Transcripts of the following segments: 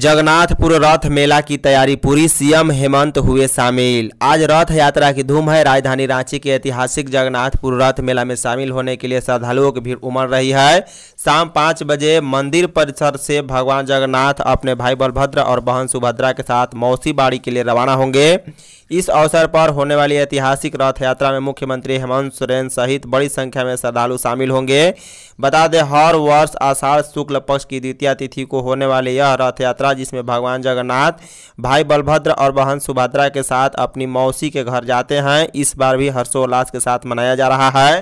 जगन्नाथपुर रथ मेला की तैयारी पूरी सीएम हेमंत हुए शामिल आज रथ यात्रा की धूम है राजधानी रांची के ऐतिहासिक जगन्नाथपुर रथ मेला में शामिल होने के लिए श्रद्धालुओं की भीड़ उमड़ रही है शाम पाँच बजे मंदिर परिसर से भगवान जगन्नाथ अपने भाई बलभद्र और बहन सुभद्रा के साथ मौसी बाड़ी के लिए रवाना होंगे इस अवसर पर होने वाली ऐतिहासिक रथ यात्रा में मुख्यमंत्री हेमंत सोरेन सहित बड़ी संख्या में श्रद्धालु शामिल होंगे बता दें हर वर्ष आषाढ़ शुक्ल पक्ष की द्वितीय तिथि को होने वाली यह रथ यात्रा जिसमें भगवान जगन्नाथ भाई बलभद्र और बहन सुभद्रा के साथ अपनी मौसी के घर जाते हैं इस बार भी हर्षोल्लास के साथ मनाया जा रहा है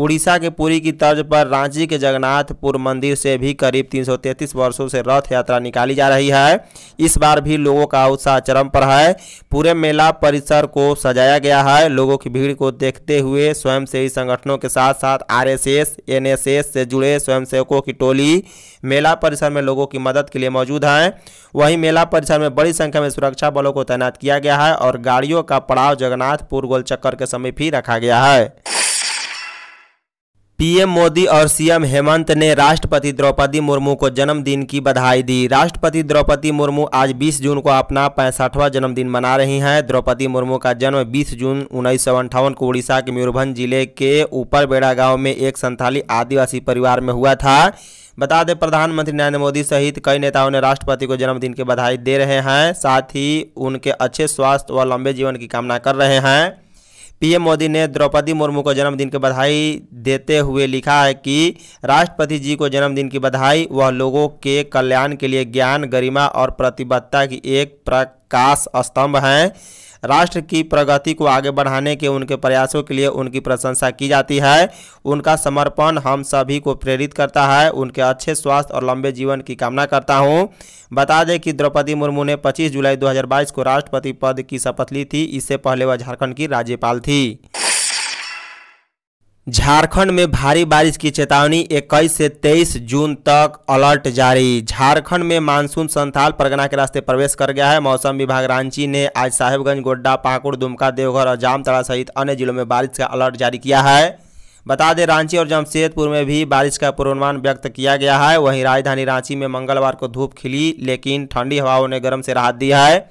उड़ीसा के पुरी की तर्ज पर रांची के जगन्नाथपुर मंदिर से भी करीब 333 वर्षों से रथ यात्रा निकाली जा रही है इस बार भी लोगों का उत्साह चरम पर है पूरे मेला परिसर को सजाया गया है लोगों की भीड़ को देखते हुए स्वयंसेवी संगठनों के साथ साथ आरएसएस एनएसएस से जुड़े स्वयंसेवकों की टोली मेला परिसर में लोगों की मदद के लिए मौजूद हैं वहीं मेला परिसर में बड़ी संख्या में सुरक्षा बलों को तैनात किया गया है और गाड़ियों का पड़ाव जगन्नाथपुर गोलचक्कर के समीप ही रखा गया है पीएम मोदी और सीएम हेमंत ने राष्ट्रपति द्रौपदी मुर्मू को जन्मदिन की बधाई दी राष्ट्रपति द्रौपदी मुर्मू आज 20 जून को अपना पैंसठवां जन्मदिन मना रही हैं द्रौपदी मुर्मू का जन्म 20 जून उन्नीस को उड़ीसा के मयूरभंज जिले के ऊपर बेड़ा गांव में एक संथाली आदिवासी परिवार में हुआ था बता दें प्रधानमंत्री नरेंद्र मोदी सहित कई नेताओं ने राष्ट्रपति को जन्मदिन की बधाई दे रहे हैं साथ ही उनके अच्छे स्वास्थ्य व लंबे जीवन की कामना कर रहे हैं पीएम मोदी ने द्रौपदी मुर्मू को जन्मदिन की बधाई देते हुए लिखा है कि राष्ट्रपति जी को जन्मदिन की बधाई वह लोगों के कल्याण के लिए ज्ञान गरिमा और प्रतिबद्धता की एक प्रकाश स्तंभ हैं राष्ट्र की प्रगति को आगे बढ़ाने के उनके प्रयासों के लिए उनकी प्रशंसा की जाती है उनका समर्पण हम सभी को प्रेरित करता है उनके अच्छे स्वास्थ्य और लंबे जीवन की कामना करता हूँ बता दें कि द्रौपदी मुर्मू ने 25 जुलाई 2022 को राष्ट्रपति पद की शपथ ली थी इससे पहले वह झारखंड की राज्यपाल थी झारखंड में भारी बारिश की चेतावनी 21 से 23 जून तक अलर्ट जारी झारखंड में मानसून संथाल परगना के रास्ते प्रवेश कर गया है मौसम विभाग रांची ने आज साहेबगंज गोड्डा पाकुड़ दुमका देवघर और जामतड़ा सहित अन्य जिलों में बारिश का अलर्ट जारी किया है बता दें रांची और जमशेदपुर में भी बारिश का पूर्वानुमान व्यक्त किया गया है वहीं राजधानी रांची में मंगलवार को धूप खिली लेकिन ठंडी हवाओं ने गर्म से राहत दी है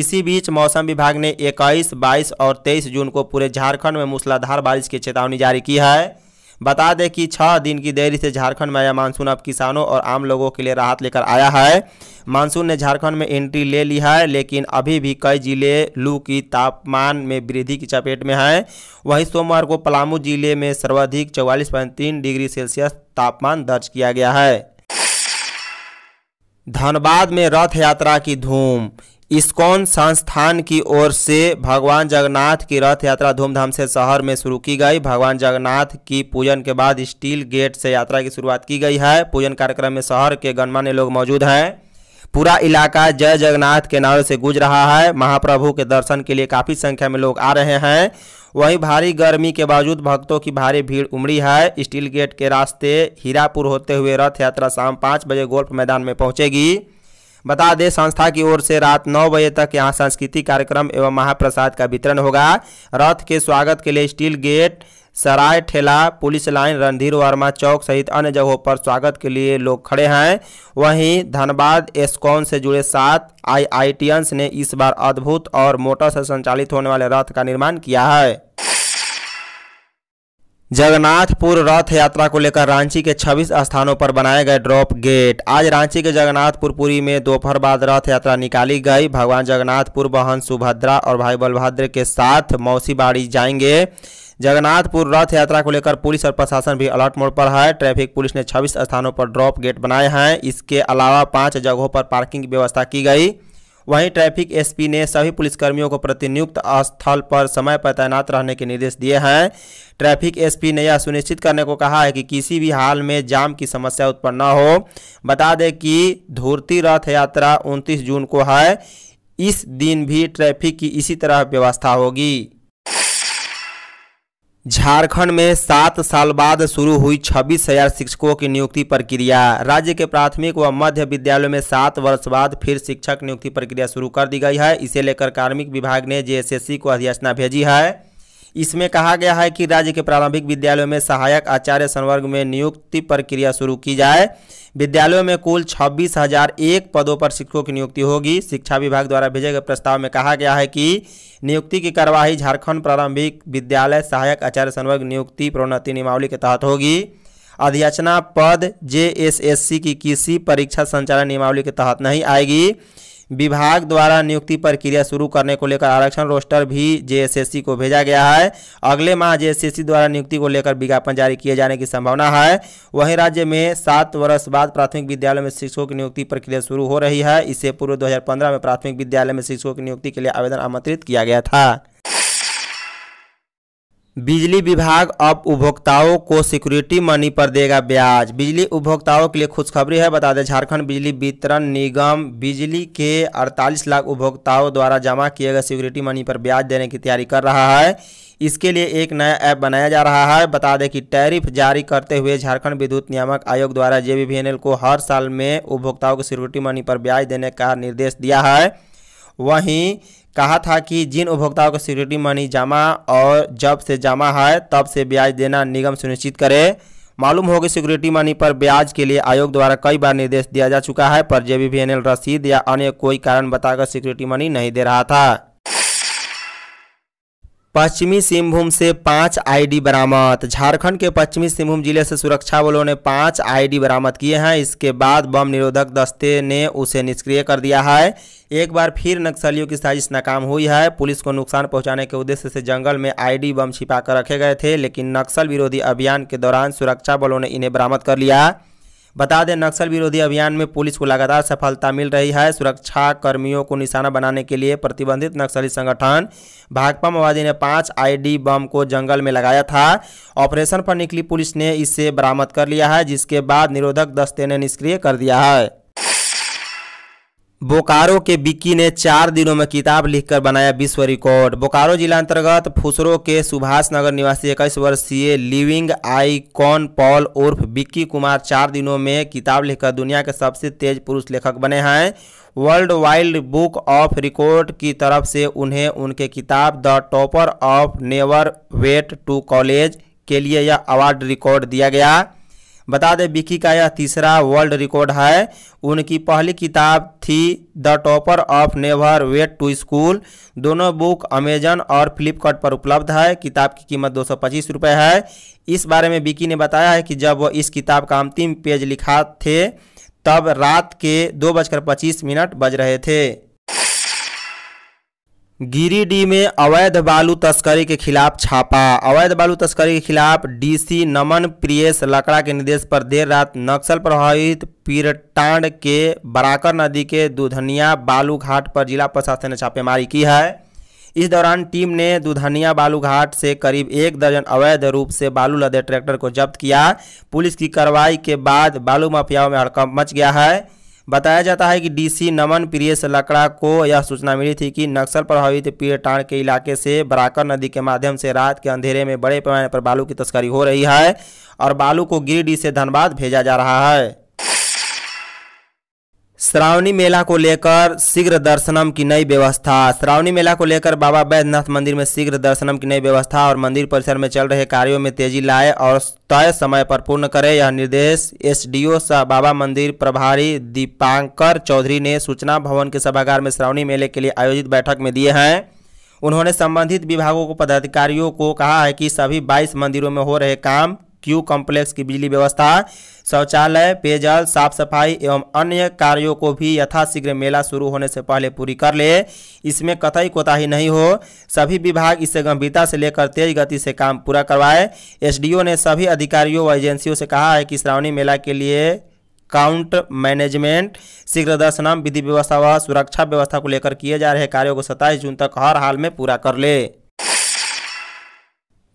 इसी बीच मौसम विभाग ने 21, 22 और 23 जून को पूरे झारखंड में मूसलाधार बारिश की चेतावनी जारी की है बता दें कि छः दिन की देरी से झारखंड में आया मानसून अब किसानों और आम लोगों के लिए राहत लेकर आया है मानसून ने झारखंड में एंट्री ले ली है लेकिन अभी भी कई जिले लू की तापमान में वृद्धि की चपेट में हैं वहीं सोमवार को पलामू जिले में सर्वाधिक चौवालीस डिग्री सेल्सियस तापमान दर्ज किया गया है धनबाद में रथ यात्रा की धूम इस्कॉन संस्थान की ओर से भगवान जगन्नाथ की रथ यात्रा धूमधाम से शहर में शुरू की गई भगवान जगन्नाथ की पूजन के बाद स्टील गेट से यात्रा की शुरुआत की गई है पूजन कार्यक्रम में शहर के गणमान्य लोग मौजूद हैं पूरा इलाका जय जगन्नाथ के नारे से गुज रहा है महाप्रभु के दर्शन के लिए काफ़ी संख्या में लोग आ रहे हैं वहीं भारी गर्मी के बावजूद भक्तों की भारी भीड़ उमड़ी है स्टील गेट के रास्ते हीरापुर होते हुए रथ यात्रा शाम पाँच बजे गोल्फ मैदान में पहुंचेगी बता दें संस्था की ओर से रात नौ बजे तक यहां सांस्कृतिक कार्यक्रम एवं महाप्रसाद का वितरण होगा रथ के स्वागत के लिए steel gate Saraidhela police line Randhir Verma Chowk सहित अन्य जगहों पर स्वागत के लिए लोग खड़े हैं वहीं धनबाद एस्कॉन से जुड़े सात आईआईटीएंस ने इस बार अद्भुत और मोटर से संचालित होने वाले रथ का निर्माण किया है जगन्नाथपुर रथ यात्रा को लेकर रांची के 26 स्थानों पर बनाए गए ड्रॉप गेट आज रांची के जगन्नाथपुरपुरी में दोपहर बाद रथ यात्रा निकाली गई भगवान जगन्नाथपुर बहन सुभद्रा और भाई बलभद्र के साथ मौसीबाड़ी जाएंगे जगन्नाथपुर रथ यात्रा को लेकर पुलिस और प्रशासन भी अलर्ट मोड पर है ट्रैफिक पुलिस ने 26 स्थानों पर ड्रॉप गेट बनाए हैं इसके अलावा पाँच जगहों पर पार्किंग की व्यवस्था की गई वहीं ट्रैफिक एसपी ने सभी पुलिसकर्मियों को प्रतिनियुक्त स्थल पर समय पर तैनात रहने के निर्देश दिए हैं ट्रैफिक एसपी ने यह सुनिश्चित करने को कहा है कि किसी भी हाल में जाम की समस्या उत्पन्न न हो बता दें कि धूर्ती रथ यात्रा 29 जून को है इस दिन भी ट्रैफिक की इसी तरह व्यवस्था होगी झारखंड में सात साल बाद शुरू हुई छब्बीस हजार शिक्षकों की नियुक्ति प्रक्रिया राज्य के प्राथमिक व मध्य विद्यालयों में सात वर्ष बाद फिर शिक्षक नियुक्ति प्रक्रिया शुरू कर दी गई है इसे लेकर कार्मिक विभाग ने जेएसएससी को अधिसूचना भेजी है इसमें कहा गया है कि राज्य के प्रारंभिक विद्यालयों में सहायक आचार्य संवर्ग में नियुक्ति प्रक्रिया शुरू की जाए विद्यालयों में कुल छब्बीस हजार एक पदों पर शिक्षकों की नियुक्ति होगी शिक्षा विभाग द्वारा भेजे गए प्रस्ताव में कहा गया है कि नियुक्ति की कार्यवाही झारखंड प्रारंभिक विद्यालय सहायक आचार्य संवर्ग नियुक्ति प्रोन्नति नियमावली के तहत होगी अध्याचना पद जे की किसी परीक्षा संचालन नियमावली के तहत नहीं आएगी विभाग द्वारा नियुक्ति प्रक्रिया शुरू करने को लेकर आरक्षण रोस्टर भी जे को भेजा गया है अगले माह जे द्वारा नियुक्ति को लेकर विज्ञापन जारी किए जाने की संभावना है वहीं राज्य में सात वर्ष बाद प्राथमिक विद्यालय में शिक्षकों की नियुक्ति प्रक्रिया शुरू हो रही है इससे पूर्व दो में प्राथमिक विद्यालय में शिक्षकों की नियुक्ति के लिए आवेदन आमंत्रित किया गया था बिजली विभाग अब उपभोक्ताओं को सिक्योरिटी मनी पर देगा ब्याज बिजली उपभोक्ताओं के लिए खुशखबरी है बता दें झारखंड बिजली वितरण निगम बिजली के 48 लाख उपभोक्ताओं द्वारा जमा किए गए सिक्योरिटी मनी पर ब्याज देने की तैयारी कर रहा है इसके लिए एक नया ऐप बनाया जा रहा है बता दें कि टैरिफ जारी करते हुए झारखंड विद्युत नियामक आयोग द्वारा जे को हर साल में उपभोक्ताओं को सिक्योरिटी मनी पर ब्याज देने का निर्देश दिया है वहीं कहा था कि जिन उपभोक्ताओं को सिक्योरिटी मनी जमा और जब से जमा है तब से ब्याज देना निगम सुनिश्चित करे मालूम हो कि सिक्योरिटी मनी पर ब्याज के लिए आयोग द्वारा कई बार निर्देश दिया जा चुका है पर जेबीवीएनएल रसीद या अन्य कोई कारण बताकर सिक्योरिटी मनी नहीं दे रहा था पश्चिमी सिंहभूम से पाँच आईडी बरामद झारखंड के पश्चिमी सिंहभूम जिले से सुरक्षा बलों ने पाँच आईडी बरामद किए हैं इसके बाद बम निरोधक दस्ते ने उसे निष्क्रिय कर दिया है एक बार फिर नक्सलियों की साजिश नाकाम हुई है पुलिस को नुकसान पहुंचाने के उद्देश्य से जंगल में आईडी बम छिपा कर रखे गए थे लेकिन नक्सल विरोधी अभियान के दौरान सुरक्षा बलों ने इन्हें बरामद कर लिया बता दें नक्सल विरोधी अभियान में पुलिस को लगातार सफलता मिल रही है सुरक्षा कर्मियों को निशाना बनाने के लिए प्रतिबंधित नक्सली संगठन भाकपा माओवादी ने पाँच आईडी बम को जंगल में लगाया था ऑपरेशन पर निकली पुलिस ने इसे बरामद कर लिया है जिसके बाद निरोधक दस्ते ने निष्क्रिय कर दिया है बोकारो के बिक्की ने चार दिनों में किताब लिखकर बनाया विश्व रिकॉर्ड बोकारो जिला अंतर्गत फुसरो के सुभाष नगर निवासी इक्कीस वर्षीय लिविंग आईकॉन पॉल उर्फ बिक्की कुमार चार दिनों में किताब लिखकर दुनिया के सबसे तेज पुरुष लेखक बने हैं world wild book of record की तरफ से उन्हें उनके किताब the topper of never wait to college के लिए यह अवार्ड रिकॉर्ड दिया गया बता दें विकी का यह तीसरा वर्ल्ड रिकॉर्ड है उनकी पहली किताब थी the topper of never wait to school दोनों बुक अमेजन और फ्लिपकार्ट पर उपलब्ध है किताब की कीमत दो सौ है इस बारे में विकी ने बताया है कि जब वह इस किताब का अंतिम पेज लिखा थे तब रात के दो बजकर पच्चीस मिनट बज रहे थे गिरिडीह में अवैध बालू तस्करी के खिलाफ छापा अवैध बालू तस्करी के खिलाफ डीसी नमन प्रियेश लकड़ा के निर्देश पर देर रात नक्सल प्रभावित पीरटांड के बराकर नदी के दुधनिया बालू घाट पर जिला प्रशासन ने छापेमारी की है इस दौरान टीम ने दुधनिया बालू घाट से करीब एक दर्जन अवैध रूप से बालू लदे ट्रैक्टर को जब्त किया पुलिस की कार्रवाई के बाद बालू माफियाओं में हड़कंप मच गया है बताया जाता है कि डीसी नमन प्रिय लकड़ा को यह सूचना मिली थी कि नक्सल प्रभावित पीरटाण के इलाके से बराकर नदी के माध्यम से रात के अंधेरे में बड़े पैमाने पर बालू की तस्करी हो रही है और बालू को गिरिडीह से धनबाद भेजा जा रहा है श्रावणी मेला को लेकर शीघ्र दर्शनम की नई व्यवस्था श्रावणी मेला को लेकर बाबा बैद्यनाथ मंदिर में शीघ्र दर्शनम की नई व्यवस्था और मंदिर परिसर में चल रहे कार्यों में तेजी लाए और तय समय पर पूर्ण करें यह निर्देश एसडीओ डी बाबा मंदिर प्रभारी दीपांकर चौधरी ने सूचना भवन के सभागार में श्रावणी मेले के लिए आयोजित बैठक में दिए हैं उन्होंने संबंधित विभागों को पदाधिकारियों को कहा है कि सभी 22 मंदिरों में हो रहे काम क्यू कॉम्प्लेक्स की बिजली व्यवस्था शौचालय पेयजल साफ सफाई एवं अन्य कार्यों को भी यथाशीघ्र मेला शुरू होने से पहले पूरी कर ले इसमें कतई कोताही नहीं हो सभी विभाग इसे गंभीरता से लेकर तेज गति से काम पूरा करवाए एसडीओ ने सभी अधिकारियों व एजेंसियों से कहा है कि श्रावणी मेला के लिए काउंट मैनेजमेंट शीघ्र दर्शनम विधि व्यवस्था व सुरक्षा व्यवस्था को लेकर किए जा रहे कार्यों को सत्ताईस जून तक हर हाल में पूरा कर ले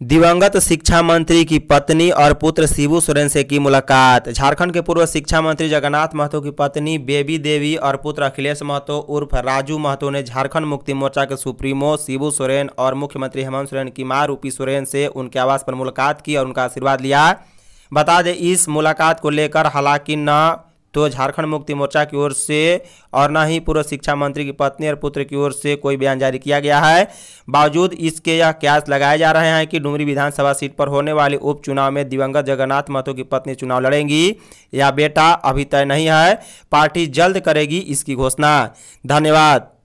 दिवंगत शिक्षा मंत्री की पत्नी और पुत्र शिबू सोरेन से की मुलाकात झारखंड के पूर्व शिक्षा मंत्री जगन्नाथ महतो की पत्नी बेबी देवी और पुत्र अखिलेश महतो उर्फ राजू महतो ने झारखंड मुक्ति मोर्चा के सुप्रीमो शिबू सोरेन और मुख्यमंत्री हेमंत सोरेन की मां रूपी सोरेन से उनके आवास पर मुलाकात की और उनका आशीर्वाद लिया बता दें इस मुलाकात को लेकर हालांकि न तो झारखंड मुक्ति मोर्चा की ओर से और न ही पूर्व शिक्षा मंत्री की पत्नी और पुत्र की ओर से कोई बयान जारी किया गया है बावजूद इसके यह क्यास लगाए जा रहे हैं कि डुमरी विधानसभा सीट पर होने वाले उपचुनाव में दिवंगत जगन्नाथ महतो की पत्नी चुनाव लड़ेंगी या बेटा अभी तय नहीं है पार्टी जल्द करेगी इसकी घोषणा धन्यवाद